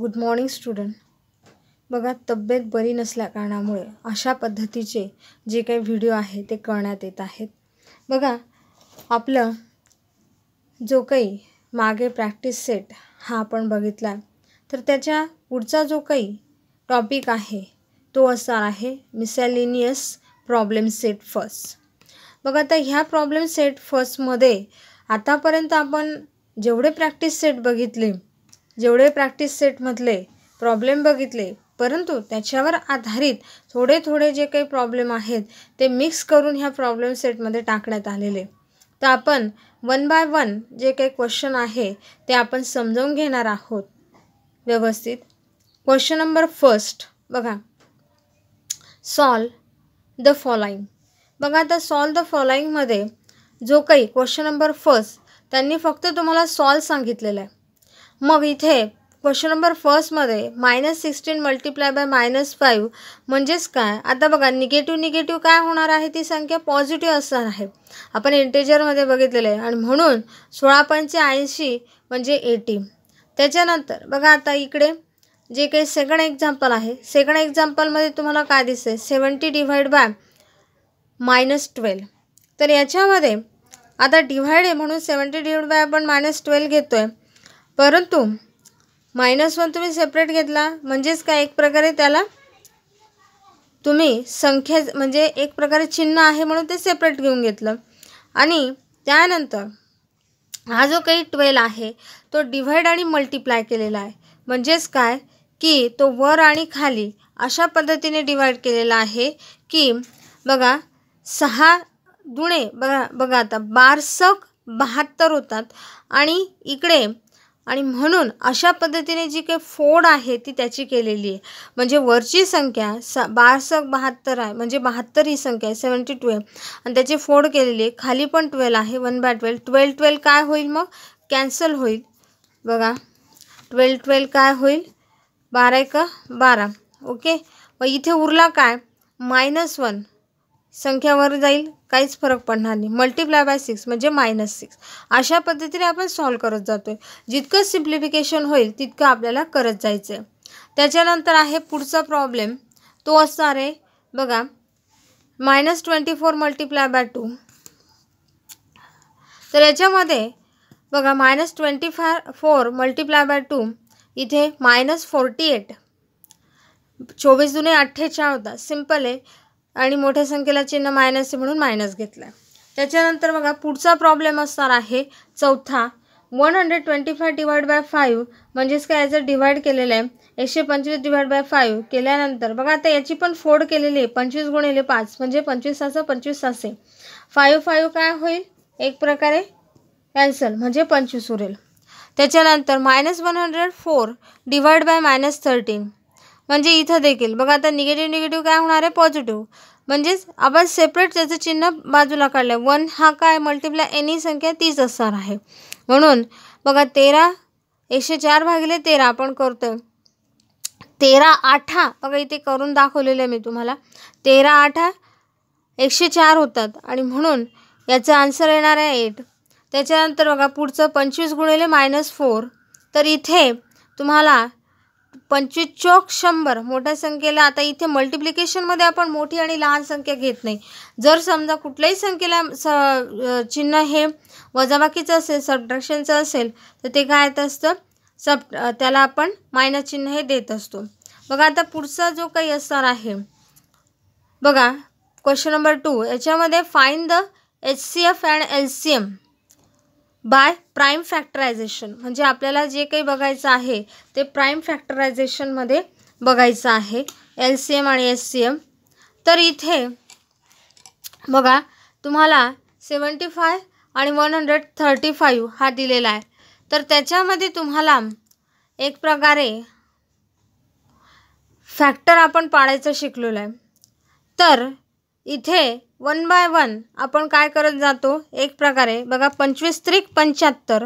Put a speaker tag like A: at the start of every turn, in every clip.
A: good morning student बघा तब्येत बरी नसल्या कारणामुळे अशा पद्धतीचे जे काही व्हिडिओ आहे ते करण्यात येत आहेत बघा आपलं जो काही मागे प्रॅक्टिस सेट हा आपण बघितला तर त्याच्या पुढचा जो काही टॉपिक आहे तो असा आहे मिसॅलिनियस प्रॉब्लेम सेट फर्स्ट बघा आता ह्या प्रॉब्लेम सेट फर्स्टमध्ये आतापर्यंत आपण जेवढे प्रॅक्टिस सेट बघितले जेवढे प्रॅक्टिस सेटमधले प्रॉब्लेम बघितले परंतु त्याच्यावर आधारित थोडे थोडे जे काही प्रॉब्लेम आहेत ते मिक्स करून ह्या प्रॉब्लेम सेटमध्ये टाकण्यात आलेले तर आपण वन बाय वन जे काही क्वेश्चन आहे ते आपण समजावून घेणार आहोत व्यवस्थित क्वेश्चन नंबर फर्स्ट बघा सॉल्व द फॉलोईंग बघा आता सॉल्व द फॉलोईंगमध्ये जो काही क्वेश्चन नंबर फर्स्ट त्यांनी फक्त तुम्हाला सॉल्व सांगितलेलं आहे मग इथे क्वेश्चन नंबर फर्स्टमध्ये minus sixteen multiply by minus five म्हणजेच काय आता बघा निगेटिव्ह निगेटिव्ह काय होणार आहे ती संख्या पॉझिटिव्ह असणार आहे आपण इंटेजरमध्ये बघितलेलं आहे आणि म्हणून सोळा पॉईंटचे ऐंशी म्हणजे एटी त्याच्यानंतर बघा आता इकडे जे काही सेकंड एक्झाम्पल आहे सेकंड एक्झाम्पलमध्ये तुम्हाला काय दिसते seventy divide by minus twelve तर याच्यामध्ये आता डिव्हाइड आहे म्हणून सेवन्टी डिव्हाइड बाय आपण मायनस ट्वेल्व घेतो आहे परंतु मायनस वन तुम्ही सेपरेट घेतला म्हणजेच काय एक प्रकारे त्याला तुम्ही संख्या म्हणजे एक प्रकारे चिन्ह आहे म्हणून ते सेपरेट घेऊन घेतलं आणि त्यानंतर हा जो काही ट्वेल्व आहे तो डिव्हाइड आणि मल्टिप्लाय केलेला आहे म्हणजेच काय की तो वर आणि खाली अशा पद्धतीने डिवाईड केलेला आहे की बघा सहा दुणे बघा बघा आता बारसक बहात्तर होतात आणि इकडे आणि म्हणून अशा पद्धतीने जी काही फोड आहे ती त्याची केलेली आहे म्हणजे वरची संख्या स बारस बहात्तर आहे म्हणजे बहात्तर ही संख्या आहे सेवन्टी ट्वेल्व आणि त्याची फोड केलेली आहे खाली पण ट्वेल्व आहे one by twelve twelve twelve काय होईल मग कॅन्सल होईल बघा ट्वेल्व ट्वेल्व काय होईल बारा एक बारा ओके व इथे उरला काय मायनस वन संख्यावर जाईल काहीच फरक पडणार नाही मल्टिप्लाय बाय सिक्स म्हणजे मायनस सिक्स अशा पद्धतीने आपण सॉल्व करत जातो आहे जितकं सिम्प्लिफिकेशन होईल तितकं आपल्याला करत जायचं आहे त्याच्यानंतर आहे पुढचा प्रॉब्लेम तो असणार आहे बघा minus twenty four multiply by two तर याच्यामध्ये बघा minus twenty five four multiply by two इथे मायनस फोर्टी एट चोवीस जुने अठ्ठेचाळ होता सिम्पल आहे आणि मोठ्या संख्येला चिन्ह मायनस आहे म्हणून मायनस घेतला त्याच्यानंतर बघा पुढचा प्रॉब्लेम असणार आहे चौथा one hundred twenty five divide by five म्हणजेच काय याचं डिवाईड केलेलं आहे एकशे पंचवीस डिवाइड बाय फाईव्ह केल्यानंतर बघा आता याची पण फोड केलेली आहे पंचवीस गुणिले पाच म्हणजे पंचवीस सहा पंचवीस सासे फाईव्ह फाईव्ह काय होईल एक प्रकारे कॅन्सल म्हणजे पंचवीस उरेल त्याच्यानंतर minus one hundred four divide by minus thirteen म्हणजे इथं देखील बघा आता निगेटिव्ह निगेटिव्ह काय होणार आहे पॉझिटिव्ह म्हणजेच आपण सेपरेट त्याचं चिन्ह बाजूला काढलं आहे वन हा काय मल्टिप्लाय एनी संख्या तीच असणार आहे म्हणून बघा तेरा एकशे चार भागिले तेरा आपण करतो आहे तेरा आठा बघा इथे करून दाखवलेलं आहे मी तुम्हाला तेरा आठा एकशे चार होतात आणि म्हणून याचा आन्सर येणार आहे एट त्याच्यानंतर बघा पुढचं पंचवीस गुणिले मायनस फोर तर इथे तुम्हाला पंचवीस चौक शंभर मोठ्या संख्येला आता इथे मल्टिप्लिकेशनमध्ये आपण मोठी आणि लहान संख्या घेत नाही जर समजा कुठल्याही संख्येला स चिन्ह हे वजाबाकीचं असेल सबट्रॅक्शनचं असेल तर ते काय येत असतं सब त्याला आपण मायनस चिन्ह हे देत असतो बघा आता पुढचा जो काही असणार आहे बघा क्वेश्चन नंबर टू याच्यामध्ये find the H C F and L C M by prime factorization म्हणजे आपल्याला जे काही बघायचं आहे ते प्राईम फॅक्टरायझेशनमध्ये बघायचं आहे एल सी एम आणि एस सी एम तर इथे बघा तुम्हाला सेवंटी फाय आणि वन हंड्रेड थर्टी फाईव्ह हा दिलेला आहे तर त्याच्यामध्ये तुम्हाला एक प्रकारे फॅक्टर आपण पाडायचं शिकलेलो आहे तर इथे वन बाय वन आपण काय करत जातो एक प्रकारे बघा पंचवीस त्रिक पंच्याहत्तर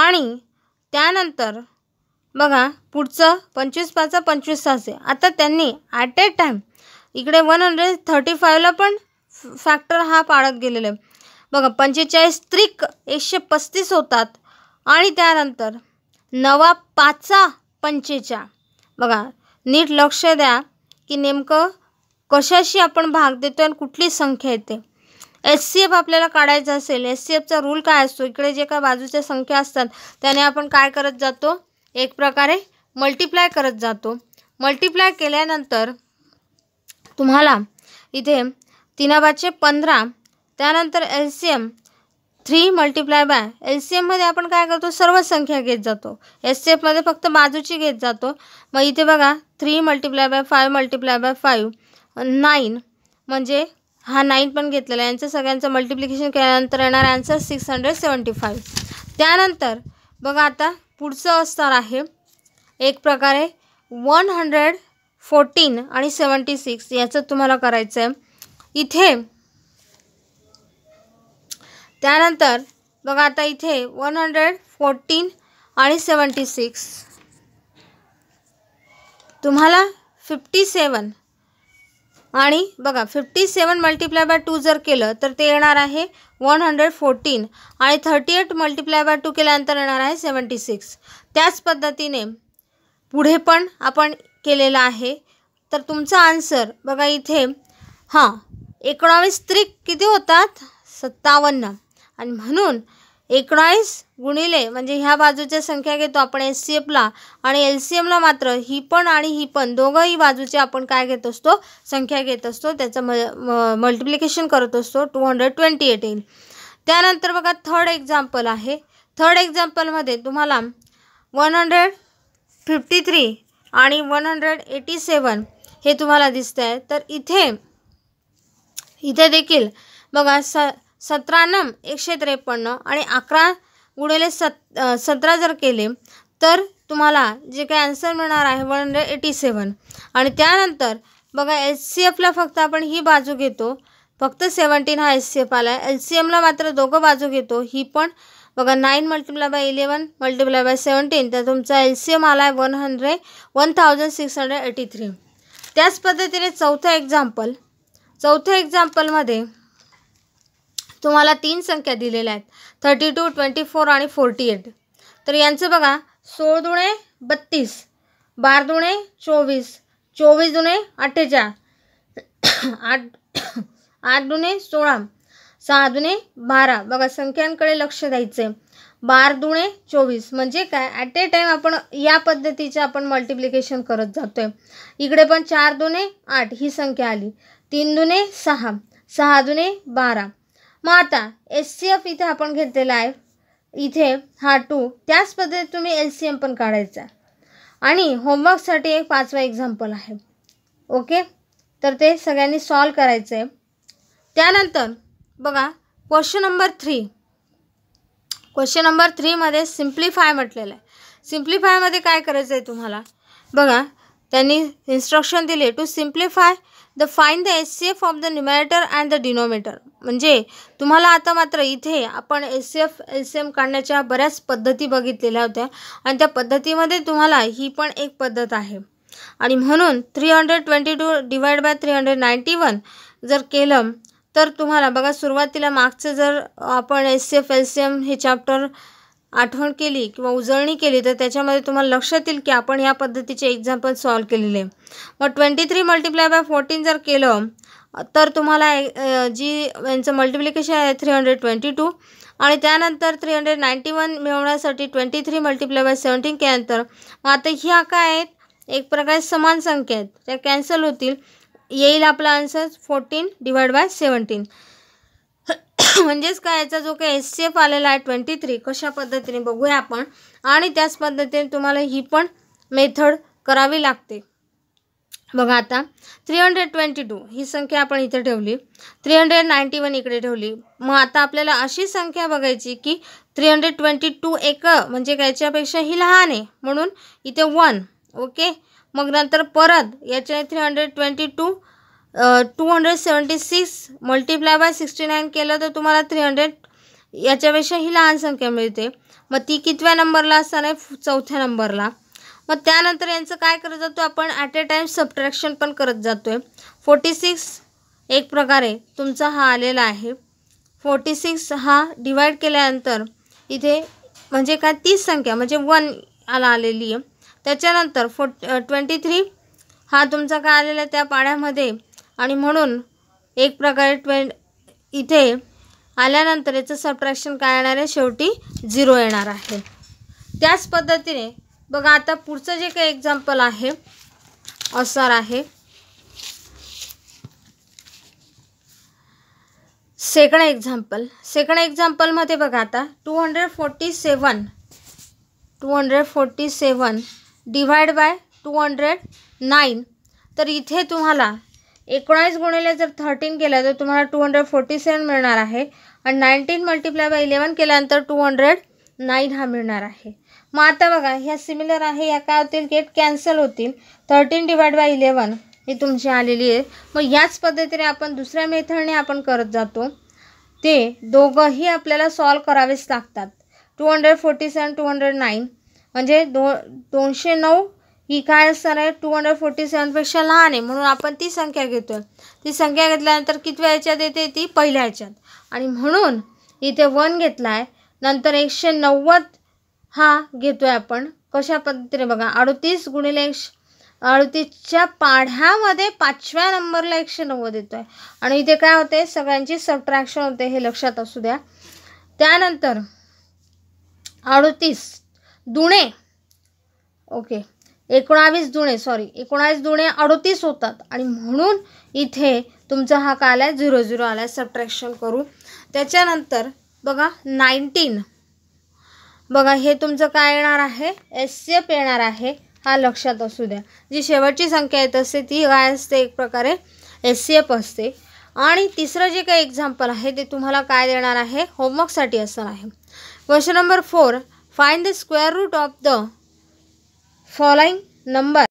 A: आणि त्यानंतर बघा पुढचं पंचवीस पाच पंचवीस सहाशे आता त्यांनी ॲट ए टाईम इकडे वन हंड्रेड थर्टी फायवला पण फॅक्टर हा पाळत गेलेला आहे बघा पंचेचाळीस त्रिक एकशे पस्तीस होतात आणि त्यानंतर नवा पाचा पंचेचा बघा नीट लक्ष द्या की नेमकं कशाशी आपण भाग देतो आणि कुठली संख्या येते एस सी एफ आपल्याला काढायचा असेल एस सी एफचा रूल काय असतो इकडे जे काय बाजूच्या संख्या असतात त्याने आपण काय करत जातो एक प्रकारे मल्टिप्लाय करत जातो मल्टिप्लाय केल्यानंतर तुम्हाला इथे तिनाबाचे पंधरा त्यानंतर L C M three multiply by L C एममध्ये आपण काय करतो सर्व संख्या घेत जातो एस सी एफमध्ये फक्त बाजूची घेत जातो मग इथे बघा three multiply by five multiply by five nine म्हणजे हा नाईन पण घेतलेला आहे यांचं सगळ्यांचं मल्टिप्लिकेशन केल्यानंतर येणार answer six hundred seventy five त्यानंतर बघा आता पुढचं असणार आहे एक प्रकारे वन हंड्रेड फोर्टीन आणि सेवन्टी सिक्स याचं तुम्हाला करायचं आहे इथे त्यानंतर बघा आता इथे वन हंड्रेड फोर्टीन आणि सेवन्टी सिक्स तुम्हाला फिफ्टी सेवन आणि बघा fifty seven multiply by two जर केलं तर ते येणार आहे वन हंड्रेड फोर्टीन आणि thirty eight multiply by two केल्यानंतर येणार आहे सेवन्टी सिक्स त्याच पद्धतीने पुढे पण आपण केलेलं आहे तर तुमचा आन्सर बघा इथे हां एकोणावीस त्रिक किती होतात सत्तावन्न आणि म्हणून एकोणावीस गुणिले म्हणजे ह्या बाजूच्या संख्या घेतो आपण एस सी एफला आणि एल सी एमला मात्र ही पण आणि ही पण दोघंही बाजूचे आपण काय घेत असतो संख्या घेत असतो त्याचं म मल्टिप्लिकेशन करत असतो टू हंड्रेड ट्वेंटी एट येईल त्यानंतर बघा थर्ड एक्झाम्पल आहे थर्ड एक्झाम्पलमध्ये तुम्हाला वन हंड्रेड फिफ्टी थ्री आणि वन हंड्रेड एटी सेवन हे तुम्हाला दिसतं आहे तर इथे इथे देखील बघा स सतरानम एकशे त्रेपन्न आणि अकरा गुणिले सत सतरा जर केले तर तुम्हाला जे काही आन्सर मिळणार आहे वन हंड्रेड एटी सेवन आणि त्यानंतर बघा एच सी एफला फक्त आपण ही बाजू घेतो फक्त सेवन्टीन हा एस सी एफ आला आहे एल सी एमला मात्र दोघं बाजू घेतो ही पण बघा nine multiply by eleven multiply by seventeen तर तुमचा एल सी एम आला आहे one hundred one thousand six hundred eighty three त्याच पद्धतीने चौथं एक्झाम्पल चौथ्या एक्झाम्पलमध्ये तुम्हाला तीन संख्या दिलेल्या आहेत थर्टी टू ट्वेंटी फोर आणि फोर्टी एट तर यांचं बघा सोळ दुणे बत्तीस बार दुणे चोवीस चोवीस दुणे अठ्ठेचाळ आठ आठ दुणे सोळा सहा दुणे बारा बघा संख्यांकडे लक्ष द्यायचं बार दुणे चोवीस म्हणजे काय ॲट ए टाईम आपण या पद्धतीचं आपण मल्टिप्लिकेशन करत जातो आहे इकडे पण चार दुणे आठ ही संख्या आली तीन दुणे सहा सहा दुणे बारा मग आता एस सी एफ इथे आपण घेतलेला आहे इथे हा टू त्याच पद्धतीत तुम्ही एल सी एम पण काढायचा आणि होमवर्कसाठी एक पाचवा एक्झाम्पल आहे ओके तर ते सगळ्यांनी सॉल्व करायचं आहे त्यानंतर बघा question number three question number थ्रीमध्ये सिम्प्लिफाय म्हटलेलं आहे सिम्प्लिफायमध्ये काय करायचं आहे तुम्हाला बघा त्यांनी इन्स्ट्रक्शन दिले to simplify the find the S C F of the numerator and the denominator म्हणजे तुम्हाला आता मात्र इथे आपण S C F L C M काढण्याच्या बऱ्याच पद्धती बघितलेल्या होत्या आणि त्या पद्धतीमध्ये तुम्हाला ही पण एक पद्धत आहे आणि म्हणून three hundred twenty two divide by three hundred ninety one जर केलं तर तुम्हाला बघा सुरुवातीला मागचं जर आपण S C F L C M हे चॅप्टर आठवण केली किंवा उजळणी केली तर त्याच्यामध्ये तुम्हाला लक्षात येईल की आपण ह्या पद्धतीचे एक्झाम्पल सॉल्व केलेले मग twenty three multiply by fourteen जर केलं तर तुम्हाला जी यांचं मल्टिप्लिकेशन आहे थ्री हंड्रेड ट्वेंटी टू आणि त्यानंतर थ्री हंड्रेड नाईन्टी वन मिळवण्यासाठी twenty three multiply by seventeen केल्यानंतर मग आता ह्या काय आहेत एक प्रकारे समान संख्या आहेत त्या कॅन्सल होतील येईल आपला answer fourteen divide by seventeen म्हणजेच काय याचा जो काही एस सी एफ आलेला आहे ट्वेंटी थ्री कशा पद्धतीने बघूया आपण आणि त्याच पद्धतीने तुम्हाला ही पण मेथड करावी लागते बघा आता थ्री हंड्रेड ट्वेंटी टू ही संख्या आपण इथे ठेवली थ्री हंड्रेड नाईन्टी वन इकडे ठेवली मग आता आपल्याला अशी संख्या बघायची की थ्री हंड्रेड ट्वेंटी टू एक म्हणजे याच्यापेक्षा ही लहान आहे म्हणून इथे वन ओके मग नंतर परत याच्या three hundred twenty two two hundred seventy six multiply by sixty nine केलं तर तुम्हाला थ्री हंड्रेड याच्यापेक्षा ही लहान संख्या मिळते मग ती कितव्या नंबरला असताना चौथ्या नंबरला मग त्यानंतर यांचं काय करत जातो आपण ॲट अ टाईम सबट्रॅक्शन पण करत जातो आहे फोर्टी सिक्स एक प्रकारे तुमचा हा आलेला आहे फोर्टी सिक्स हा डिवाईड केल्यानंतर इथे म्हणजे काय तीस संख्या म्हणजे वन आला आलेली आहे त्याच्यानंतर फोट ट्वेंटी थ्री हा तुमचा काय आलेला आहे त्या पाण्यामध्ये आणि म्हणून एक प्रकारे ट्वें इथे आल्यानंतर याचं सबट्रॅक्शन काय येणार आहे शेवटी झिरो येणार आहे त्याच पद्धतीने बघा आता पुढचं जे काही एक्झाम्पल आहे असार आहे सेकंड एक्झाम्पल सेकंड एक्झाम्पलमध्ये बघा आता two hundred forty seven two hundred forty seven divide by two hundred nine तर इथे तुम्हाला एकोणावीस गुणिले जर थर्टीन केलं तर तुम्हाला टू हंड्रेड फोर्टी सेवन मिळणार आहे आणि नाईन्टीन मल्टिप्लाय बाय इलेवन केल्यानंतर टू हंड्रेड नाईन हा मिळणार आहे मग आता बघा ह्या सिमिलर आहे या काय होतील गेट कॅन्सल होतील थर्टीन डिवाइड बाय इलेवन ही तुमची आलेली आहे मग ह्याच पद्धतीने आपण दुसऱ्या मेथडने आपण करत जातो ते दोघंही आपल्याला सॉल्व करावेच लागतात two hundred forty seven two hundred nine म्हणजे दो दोनशे नऊ ही काय असणार आहे टू हंड्रेड फोर्टी सेवनपेक्षा लहान आहे म्हणून आपण ती संख्या घेतो ती संख्या घेतल्यानंतर कितव्या याच्यात येते ती पहिल्या याच्यात आणि म्हणून इथे वन घेतला आहे नंतर एकशे नव्वद हा घेतो आहे आपण कशा पद्धतीने बघा अडतीस गुणिले एकशे अडतीसच्या पाढ्यामध्ये पाचव्या नंबरला एकशे नव्वद येतो आहे आणि इथे काय होते सगळ्यांची सबट्रॅक्शन होते हे लक्षात असू द्या त्यानंतर अडतीस दुणे ओके एकोणावीस दुणे सॉरी एकोणावीस दुणे अडोतीस होतात आणि म्हणून इथे तुमचा हा काय आला आहे झिरो झिरो आला आहे सबट्रॅक्शन करू त्याच्यानंतर बघा नाईन्टीन बघा हे तुमचं काय येणार आहे एस एफ येणार आहे हा लक्षात असू द्या जी शेवटची संख्या येत असते ती काय असते एक प्रकारे एस एफ असते आणि तिसरं जे काही एक्झाम्पल आहे ते तुम्हाला काय देणार आहे होमवर्कसाठी असणार आहे question number four find the square root of the following number